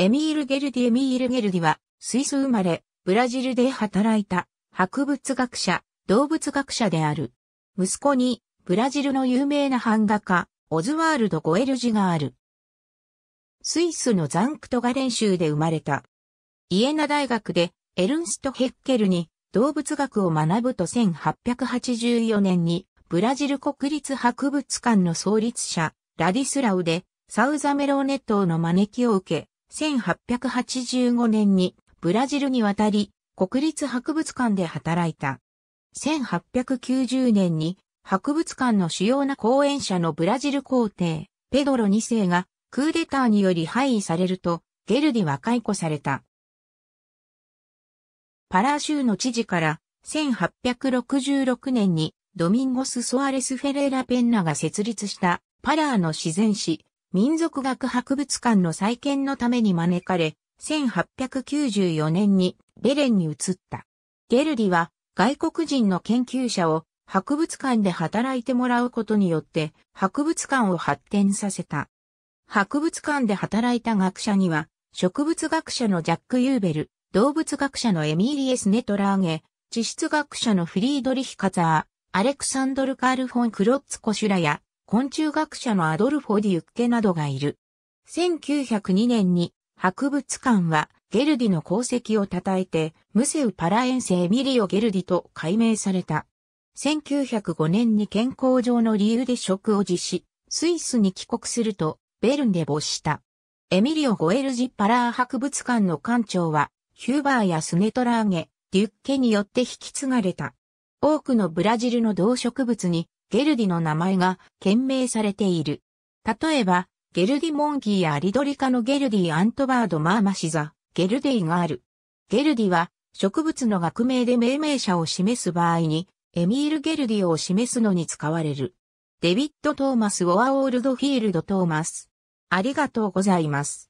エミール・ゲルディエミール・ゲルディは、スイス生まれ、ブラジルで働いた、博物学者、動物学者である。息子に、ブラジルの有名な版画家、オズワールド・ゴエルジがある。スイスのザンクトガレン州で生まれた。イエナ大学で、エルンスト・ヘッケルに、動物学を学ぶと1884年に、ブラジル国立博物館の創立者、ラディスラウで、サウザメローネ島の招きを受け、1885年にブラジルに渡り、国立博物館で働いた。1890年に博物館の主要な講演者のブラジル皇帝、ペドロ2世がクーデターにより廃位されると、ゲルディは解雇された。パラー州の知事から1866年にドミンゴス・ソアレス・フェレーラ・ペンナが設立したパラーの自然史民族学博物館の再建のために招かれ、1894年にベレンに移った。ゲルリは外国人の研究者を博物館で働いてもらうことによって博物館を発展させた。博物館で働いた学者には植物学者のジャック・ユーベル、動物学者のエミリエス・ネトラーゲ、地質学者のフリードリヒ・カザー、アレクサンドル・カール・フォン・クロッツコシュラや昆虫学者のアドルフォ・ディ・ウッケなどがいる。1902年に博物館はゲルディの功績を称えて、ムセウ・パラエンセ・エミリオ・ゲルディと改名された。1905年に健康上の理由で職を辞し、スイスに帰国すると、ベルンで没した。エミリオ・ゴエルジ・パラー博物館の館長は、ヒューバーやスネトラーゲ、デュッケによって引き継がれた。多くのブラジルの動植物にゲルディの名前が懸命されている。例えば、ゲルディモンギーやリドリカのゲルディアントバードマーマシザ、ゲルディがある。ゲルディは植物の学名で命名者を示す場合に、エミール・ゲルディを示すのに使われる。デビッド・トーマス・オア・オールドフィールド・トーマス。ありがとうございます。